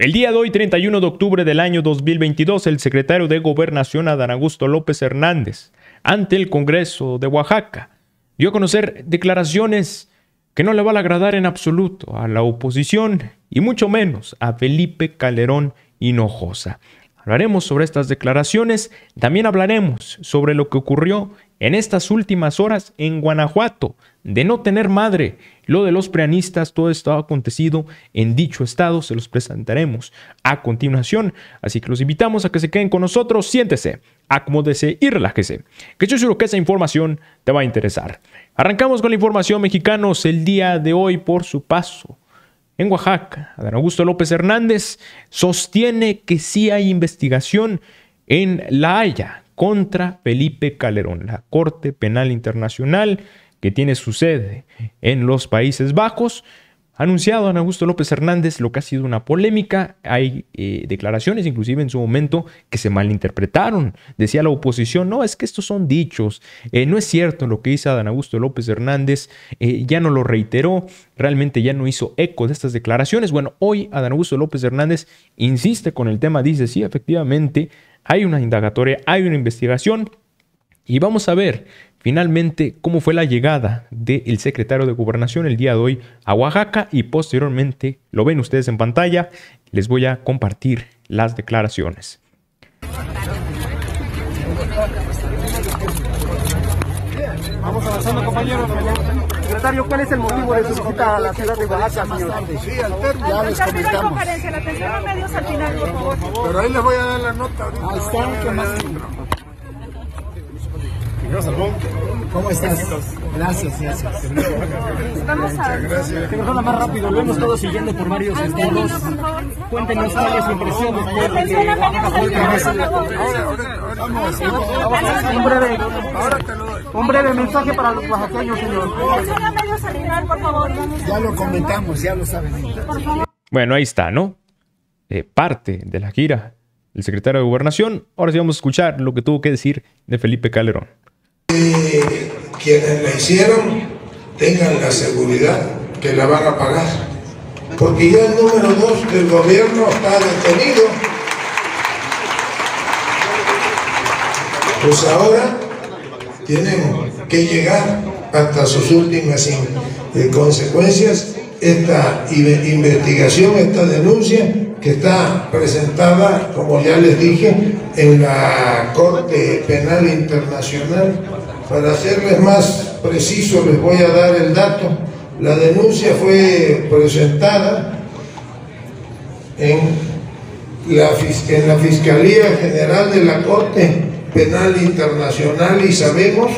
El día de hoy, 31 de octubre del año 2022, el secretario de Gobernación Adán Augusto López Hernández, ante el Congreso de Oaxaca, dio a conocer declaraciones que no le van a agradar en absoluto a la oposición y mucho menos a Felipe Calderón Hinojosa. Hablaremos sobre estas declaraciones, también hablaremos sobre lo que ocurrió en estas últimas horas en Guanajuato, de no tener madre. Lo de los preanistas, todo esto ha acontecido en dicho estado, se los presentaremos a continuación. Así que los invitamos a que se queden con nosotros, siéntese, acomódese y relájese, que yo seguro que esa información te va a interesar. Arrancamos con la información mexicanos el día de hoy por su paso. En Oaxaca, Adán Augusto López Hernández sostiene que sí hay investigación en La Haya contra Felipe Calderón, la Corte Penal Internacional que tiene su sede en los Países Bajos anunciado Ana Augusto López Hernández lo que ha sido una polémica. Hay eh, declaraciones, inclusive en su momento, que se malinterpretaron. Decía la oposición, no, es que estos son dichos. Eh, no es cierto lo que dice Adán Augusto López Hernández. Eh, ya no lo reiteró, realmente ya no hizo eco de estas declaraciones. Bueno, hoy Adán Augusto López Hernández insiste con el tema, dice, sí, efectivamente, hay una indagatoria, hay una investigación. Y vamos a ver finalmente cómo fue la llegada del secretario de gobernación el día de hoy a Oaxaca y posteriormente, lo ven ustedes en pantalla, les voy a compartir las declaraciones. Vamos avanzando, compañeros. Secretario, ¿cuál es el motivo de su visita a la ciudad de Oaxaca, señor? Sí, al ya les comentamos. la atención a medios al final, por favor. Pero ahí les voy a dar la nota. Ahí que más Gracias, ¿Cómo estás? Gracias, gracias. Vamos a... ver. Que mejor más rápido, lo hemos estado siguiendo por varios estados. Cuéntenos varias su impresión después de que... Vamos, un breve, un breve mensaje para los oaxaqueños, señor. Ya lo comentamos, ya lo saben. Bueno, ahí está, ¿no? Eh, parte de la gira el secretario de Gobernación. Ahora sí vamos a escuchar lo que tuvo que decir de Felipe Calderón quienes la hicieron tengan la seguridad que la van a pagar. Porque ya el número dos del gobierno está detenido. Pues ahora tienen que llegar hasta sus últimas eh, consecuencias esta investigación, esta denuncia que está presentada, como ya les dije, en la Corte Penal Internacional para hacerles más preciso, les voy a dar el dato. La denuncia fue presentada en la, la Fiscalía General de la Corte Penal Internacional y sabemos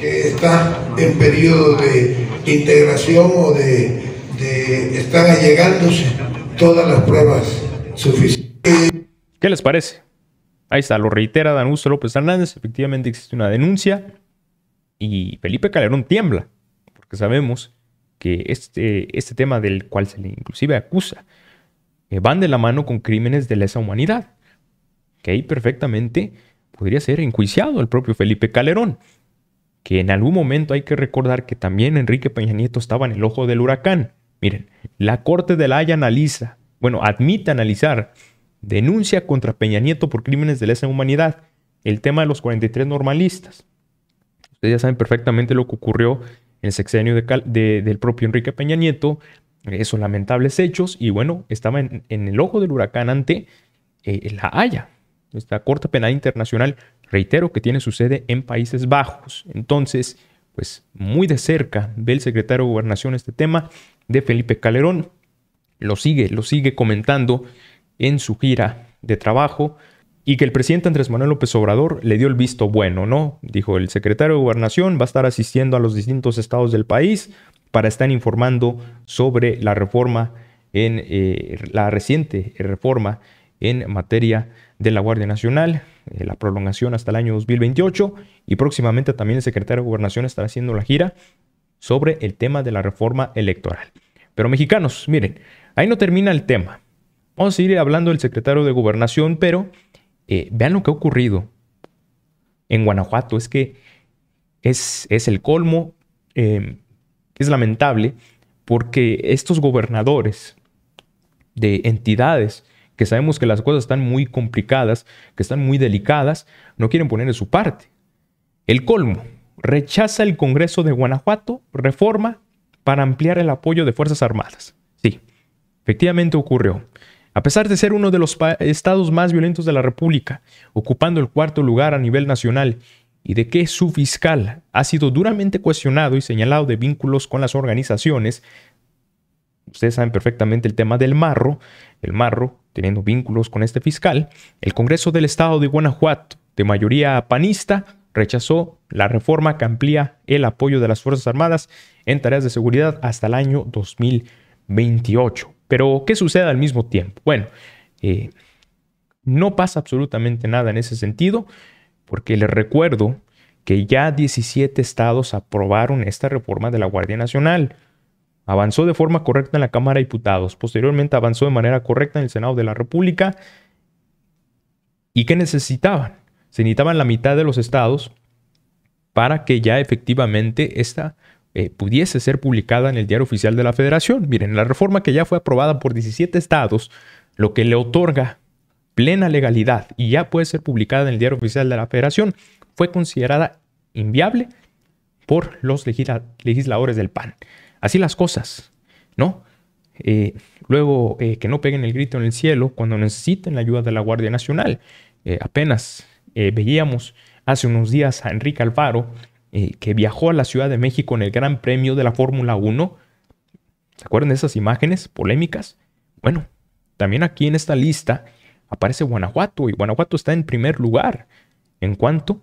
que está en periodo de integración o de, de están allegándose todas las pruebas suficientes. ¿Qué les parece? Ahí está, lo reitera Danuso López Hernández, efectivamente existe una denuncia. Y Felipe Calderón tiembla, porque sabemos que este, este tema del cual se le inclusive acusa, eh, van de la mano con crímenes de lesa humanidad. Que ahí perfectamente podría ser enjuiciado el propio Felipe Calderón. Que en algún momento hay que recordar que también Enrique Peña Nieto estaba en el ojo del huracán. Miren, la Corte de la Haya analiza, bueno, admite analizar denuncia contra Peña Nieto por crímenes de lesa humanidad, el tema de los 43 normalistas. Ustedes ya saben perfectamente lo que ocurrió en el sexenio del propio Enrique Peña Nieto, eh, esos lamentables hechos, y bueno, estaba en, el ojo del huracán ante eh, La Haya, esta Corte Penal Internacional, reitero que tiene su sede en Países Bajos. Entonces, pues muy de cerca ve el secretario de Gobernación este tema de Felipe Calderón, lo sigue, lo sigue comentando en su gira de trabajo, y que el presidente Andrés Manuel López Obrador le dio el visto bueno, ¿no? Dijo, el secretario de Gobernación va a estar asistiendo a los distintos estados del país para estar informando sobre la reforma en eh, la reciente reforma en materia de la Guardia Nacional, eh, la prolongación hasta el año 2028 y próximamente también el secretario de Gobernación estará haciendo la gira sobre el tema de la reforma electoral. Pero mexicanos, miren, ahí no termina el tema. Vamos a seguir hablando del secretario de Gobernación, pero eh, vean lo que ha ocurrido en Guanajuato. Es que es, el colmo, em, es lamentable, porque estos gobernadores de entidades que sabemos que las cosas están muy complicadas, que están muy delicadas, no quieren poner en su parte. El colmo, rechaza el Congreso de Guanajuato reforma para ampliar el apoyo de Fuerzas Armadas. Sí, efectivamente ocurrió. A pesar de ser uno de los estados más violentos de la República, ocupando el cuarto lugar a nivel nacional, y de que su fiscal ha sido duramente cuestionado y señalado de vínculos con las organizaciones, ustedes saben perfectamente el tema del marro, el marro teniendo vínculos con este fiscal, el Congreso del Estado de Guanajuato, de mayoría panista, rechazó la reforma que amplía el apoyo de las Fuerzas Armadas en tareas de seguridad hasta el año 2028. Pero, ¿qué sucede al mismo tiempo? Bueno, eh, no pasa absolutamente nada en ese sentido, porque les recuerdo que ya 17 estados aprobaron esta reforma de la Guardia Nacional. Avanzó de forma correcta en la Cámara de Diputados, posteriormente avanzó de manera correcta en el Senado de la República. ¿Y qué necesitaban? Se necesitaban la mitad de los estados para que ya efectivamente esta eh, pudiese ser publicada en el Diario Oficial de la Federación. Miren, la reforma que ya fue aprobada por 17 estados, lo que le otorga plena legalidad y ya puede ser publicada en el Diario Oficial de la Federación, fue considerada inviable por los legisladores del PAN. Así las cosas, ¿no? Eh, luego, eh, que no peguen el grito en el cielo cuando necesiten la ayuda de la Guardia Nacional. apenas veíamos hace unos días a Enrique Alfaro eh, que viajó a la Ciudad de México en el Gran Premio de la Fórmula 1. ¿Se acuerdan de esas imágenes polémicas? Bueno, también aquí en esta lista aparece Guanajuato y Guanajuato está en primer lugar en cuanto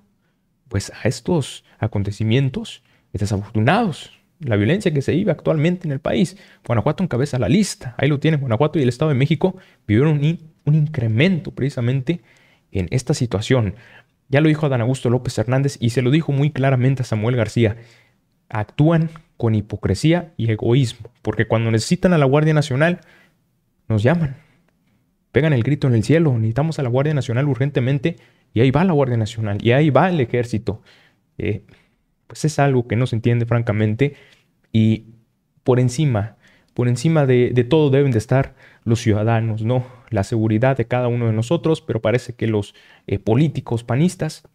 pues a estos acontecimientos desafortunados, la violencia que se vive actualmente en el país. Guanajuato encabeza la lista, ahí lo tienen, Guanajuato y el Estado de México vivieron un incremento precisamente en esta situación. Ya lo dijo Adán Augusto López Hernández y se lo dijo muy claramente a Samuel García. Actúan con hipocresía y egoísmo, porque cuando necesitan a la Guardia Nacional, nos llaman. Pegan el grito en el cielo, necesitamos a la Guardia Nacional urgentemente y ahí va la Guardia Nacional y ahí va el ejército. Eh, pues es algo que no se entiende francamente y por encima por encima de, todo deben de estar los ciudadanos, ¿no? La seguridad de cada uno de nosotros, pero parece que los eh, políticos panistas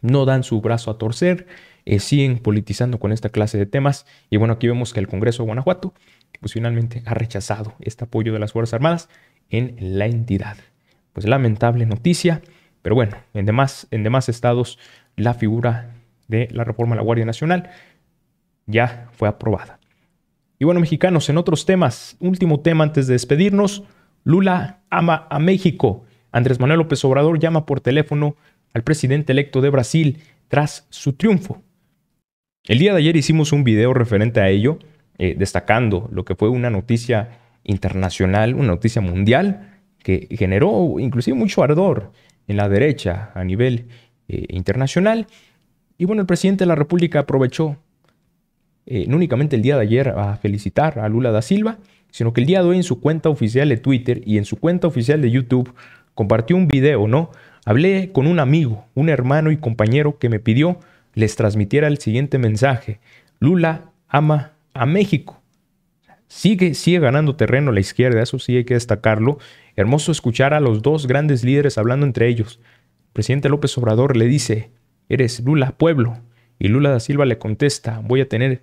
no dan su brazo a torcer, eh, siguen politizando con esta clase de temas. Y bueno, aquí vemos que el Congreso de Guanajuato, pues finalmente ha rechazado este apoyo de las Fuerzas Armadas en la entidad. Pues lamentable noticia, pero bueno, en demás, en demás estados la figura de la reforma a la Guardia Nacional ya fue aprobada. Y bueno, mexicanos, en otros temas, último tema antes de despedirnos, Lula ama a México. Andrés Manuel López Obrador llama por teléfono al presidente electo de Brasil tras su triunfo. El día de ayer hicimos un video referente a ello, eh, destacando lo que fue una noticia internacional, una noticia mundial, que generó inclusive mucho ardor en la derecha a nivel eh, internacional. Y bueno, el presidente de la República aprovechó eh, no únicamente el día de ayer a felicitar a Lula da Silva, sino que el día de hoy en su cuenta oficial de Twitter y en su cuenta oficial de YouTube compartió un video, ¿no? Hablé con un amigo, un hermano y compañero que me pidió les transmitiera el siguiente mensaje. Lula ama a México. Sigue, sigue ganando terreno la izquierda, eso sí hay que destacarlo. Hermoso escuchar a los dos grandes líderes hablando entre ellos. presidente López Obrador le dice, eres Lula Pueblo. Y Lula da Silva le contesta, voy a tener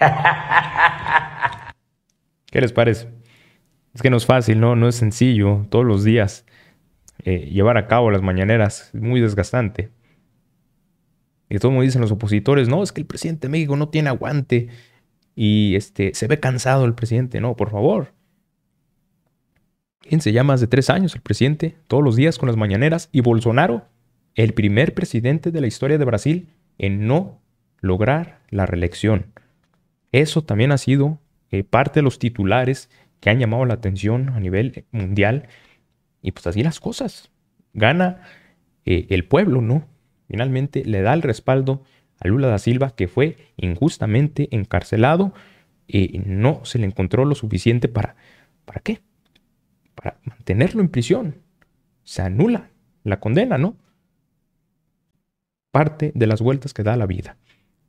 ¿Qué les parece? Es que no es fácil, ¿no? No es sencillo todos los días eh, llevar a cabo las mañaneras. Es muy desgastante. Y todo dice dicen los opositores, no, es que el presidente de México no tiene aguante y este, se ve cansado el presidente. No, por favor. Fíjense, ya más de tres años el presidente, todos los días con las mañaneras. Y Bolsonaro, el primer presidente de la historia de Brasil en no lograr la reelección. Eso también ha sido eh, parte de los titulares que han llamado la atención a nivel eh, mundial. Y pues así las cosas. Gana eh, el pueblo, ¿no? Finalmente le da el respaldo a Lula da Silva, que fue injustamente encarcelado. y no se le encontró lo suficiente para... ¿Para qué? Para mantenerlo en prisión. Se anula la condena, ¿no? Parte de las vueltas que da la vida.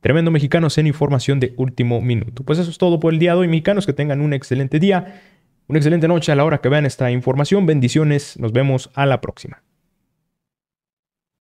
Tremendo Mexicanos en información de último minuto. Pues eso es todo por el día de hoy, mexicanos. Que tengan un excelente día, una excelente noche a la hora que vean esta información. Bendiciones, nos vemos a la próxima.